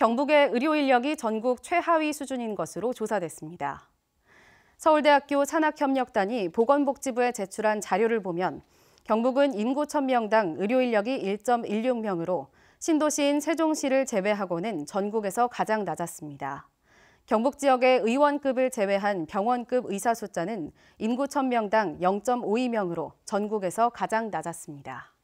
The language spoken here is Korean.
경북의 의료 인력이 전국 최하위 수준인 것으로 조사됐습니다. 서울대학교 산학협력단이 보건복지부에 제출한 자료를 보면 경북은 인구 1,000명당 의료 인력이 1.16명으로 신도시인 세종시를 제외하고는 전국에서 가장 낮았습니다. 경북 지역의 의원급을 제외한 병원급 의사 숫자는 인구 1,000명당 0.52명으로 전국에서 가장 낮았습니다.